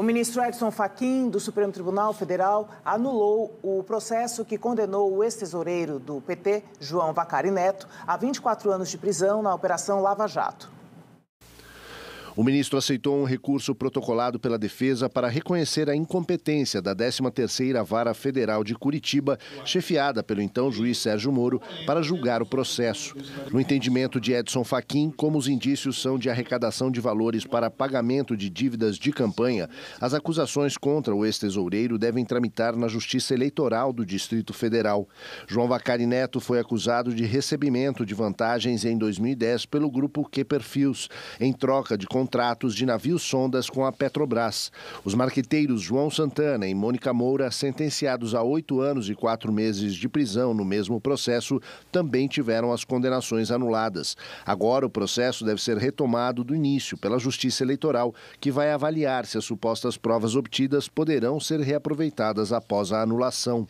O ministro Edson Fachin, do Supremo Tribunal Federal, anulou o processo que condenou o ex-tesoureiro do PT, João Vacari Neto, a 24 anos de prisão na Operação Lava Jato. O ministro aceitou um recurso protocolado pela defesa para reconhecer a incompetência da 13ª Vara Federal de Curitiba, chefiada pelo então juiz Sérgio Moro, para julgar o processo. No entendimento de Edson Fachin, como os indícios são de arrecadação de valores para pagamento de dívidas de campanha, as acusações contra o ex-tesoureiro devem tramitar na Justiça Eleitoral do Distrito Federal. João Vacari Neto foi acusado de recebimento de vantagens em 2010 pelo grupo Que Perfils, em troca de contratos de navios sondas com a Petrobras. Os marqueteiros João Santana e Mônica Moura, sentenciados a oito anos e quatro meses de prisão no mesmo processo, também tiveram as condenações anuladas. Agora, o processo deve ser retomado do início pela Justiça Eleitoral, que vai avaliar se as supostas provas obtidas poderão ser reaproveitadas após a anulação.